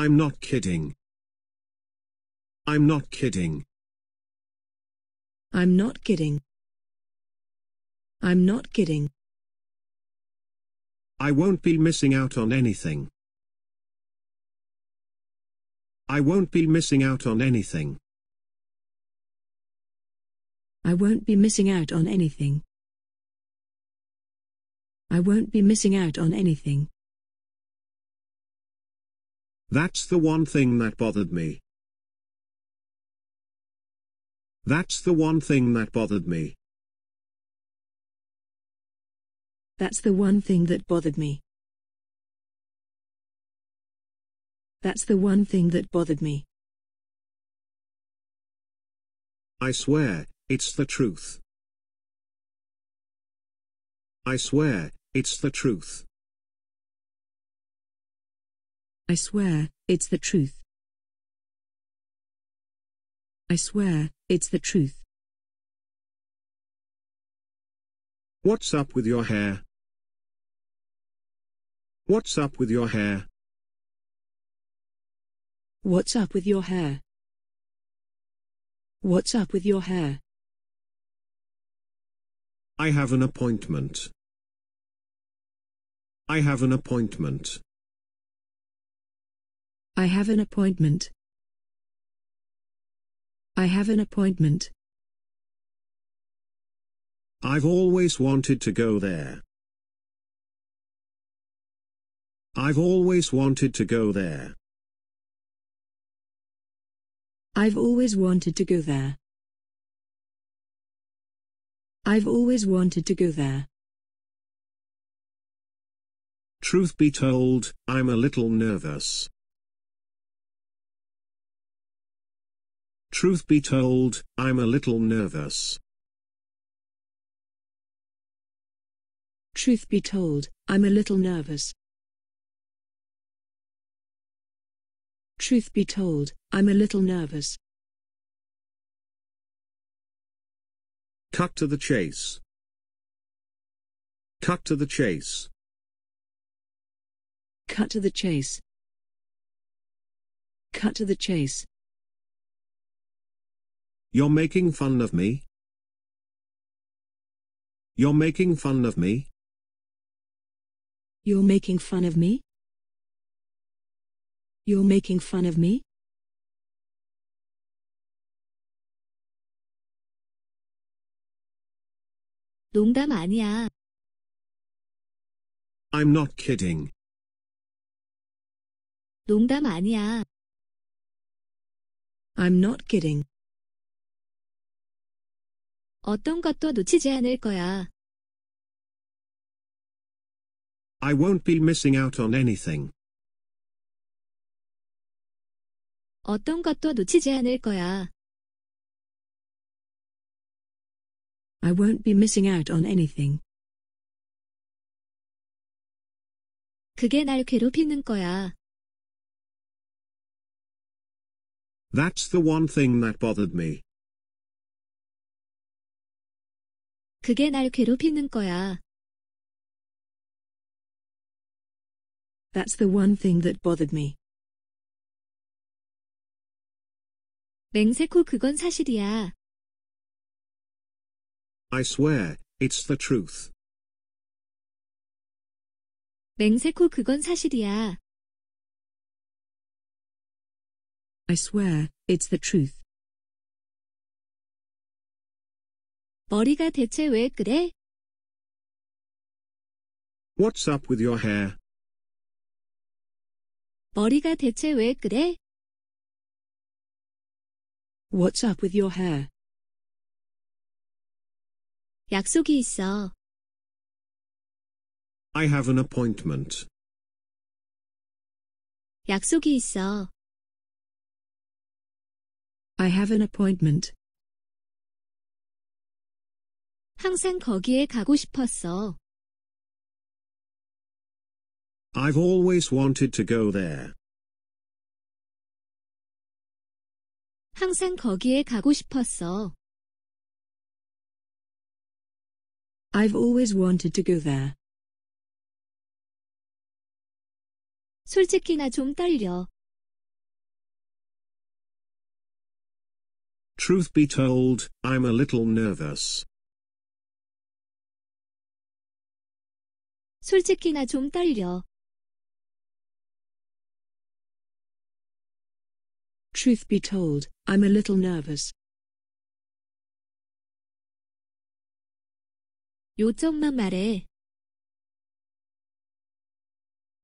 I'm not kidding. I'm not kidding. I'm not kidding. I'm not kidding. I won't be missing out on anything. I won't be missing out on anything. I won't be missing out on anything. I won't be missing out on anything. That's the one thing that bothered me. That's the one thing that bothered me. That's the one thing that bothered me. That's the one thing that bothered me. I swear, it's the truth. I swear, it's the truth. I swear, it's the truth. I swear, it's the truth. What's up with your hair? What's up with your hair? What's up with your hair? What's up with your hair? I have an appointment. I have an appointment. I have an appointment. I have an appointment. I've always wanted to go there. I've always wanted to go there. I've always wanted to go there. I've always wanted to go there. Truth be told, I'm a little nervous. Truth be told, I'm a little nervous. Truth be told, I'm a little nervous. Truth be told, I'm a little nervous. Cut to the chase. Cut to the chase. Cut to the chase. Cut to the chase. You're making fun of me? You're making fun of me? You're making fun of me? You're making fun of me? 아니야. I'm not kidding. 아니야. I'm not kidding. 어떤 것도 놓치지 않을 거야. I won't be missing out on anything. 어떤 것도 놓치지 않을 거야. I won't be missing out on anything. 그게 날 괴롭히는 거야. That's the one thing that bothered me. 그게 날 괴롭히는 거야. That's the one thing that bothered me. 맹세코 그건 사실이야. I swear, it's the truth. 맹세코 그건 사실이야. I swear, it's the truth. 머리가 대체 왜 그래? What's up with your hair? 머리가 대체 왜 그래? What's up with your hair? 약속이 있어. I have an appointment. 약속이 있어. I have an appointment. 항상 거기에 가고 싶었어. I've always wanted to go there. 항상 거기에 가고 싶었어. I've always wanted to go there. 솔직히 좀 떨려. Truth be told, I'm a little nervous. 솔직히 나 좀 떨려. Truth be told, I'm a little nervous. 요점만 말해.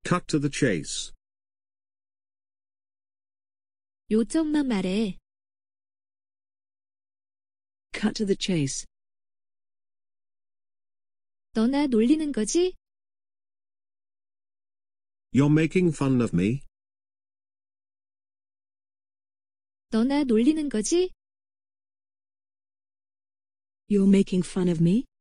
Cut to the chase. 요점만 말해. Cut to the chase. 너나 놀리는 거지? You're making fun of me? 너나 놀리는 거지? You're making fun of me?